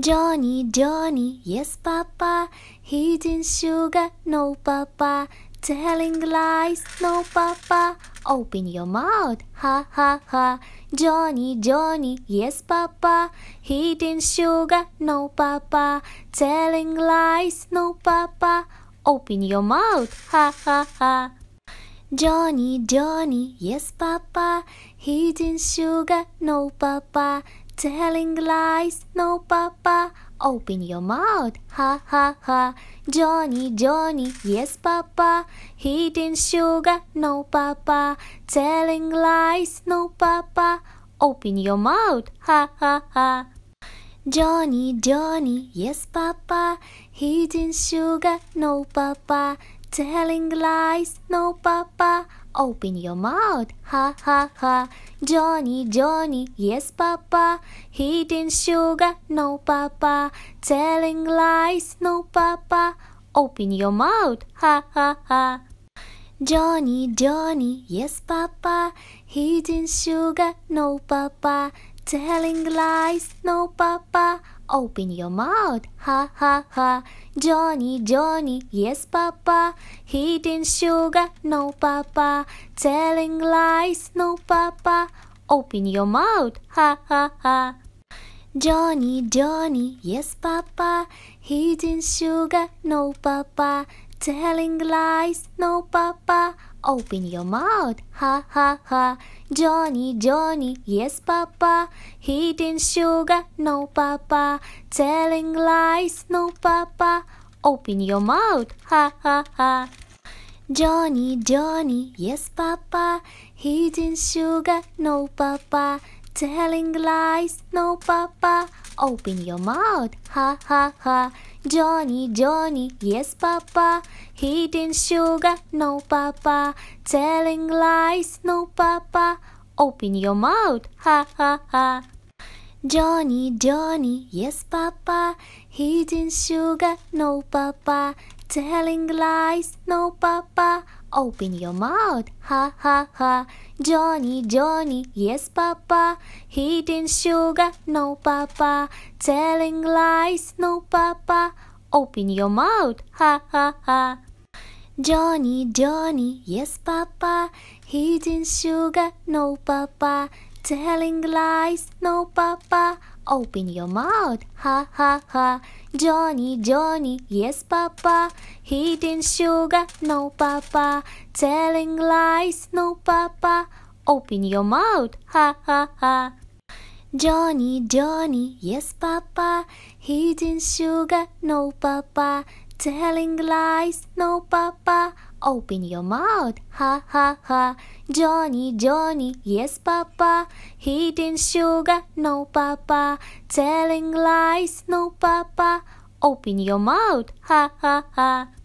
Johnny, Johnny, yes, Papa. Hidden sugar, no, Papa. Telling lies, no, Papa. Open your mouth, ha, ha, ha. Johnny, Johnny, yes, Papa. Hidden sugar, no, Papa. Telling lies, no, Papa. Open your mouth, ha, ha, ha. Johnny, Johnny, yes, Papa. Hidden sugar, no, Papa telling lies. No, Papa, open your mouth. Ha ha ha. Johnny, Johnny, yes, Papa. Hidden sugar. No, Papa, telling lies. No, Papa, open your mouth. Ha ha ha. Johnny, Johnny, yes, Papa. Hidden sugar. No, Papa, telling lies. No, Papa. Open your mouth, ha ha ha. Johnny, Johnny, yes, Papa. Eating sugar, no, Papa. Telling lies, no, Papa. Open your mouth, ha ha ha. Johnny, Johnny, yes, Papa. Eating sugar, no, Papa. Telling lies, no, Papa. Open your mouth. Ha ha ha. Johnny, Johnny, yes, Papa. Hidden sugar, no, Papa. Telling lies, no, Papa. Open your mouth. Ha ha ha. Johnny, Johnny, yes, Papa. Hidden sugar, no, Papa telling lies. No, Papa, open your mouth. Ha ha ha. Johnny, Johnny, yes, Papa. Eating sugar. No, Papa. Telling lies. No, Papa. Open your mouth. Ha ha ha. Johnny, Johnny, yes, Papa. Eating sugar. No, Papa. Telling lies. No, Papa. Open your mouth. Ha ha ha. Johnny, Johnny, yes, Papa. Heating sugar, no, Papa. Telling lies, no, Papa. Open your mouth. Ha ha ha. Johnny, Johnny, yes, Papa. Heating sugar, no, Papa. Telling lies, no, Papa. Open your mouth, ha ha ha. Johnny, Johnny, yes, Papa. Eating sugar, no, Papa. Telling lies, no, Papa. Open your mouth, ha ha ha. Johnny, Johnny, yes, Papa. Eating sugar, no, Papa. Telling lies, no, Papa. Open your mouth, ha ha ha. Johnny, Johnny, yes, Papa. Hidden sugar, no, Papa. Telling lies, no, Papa. Open your mouth, ha ha ha. Johnny, Johnny, yes, Papa. Hidden sugar, no, Papa telling lies. No, Papa, open your mouth. Ha ha ha. Johnny, Johnny, yes, Papa. Eating sugar. No, Papa, telling lies. No, Papa, open your mouth. Ha ha ha.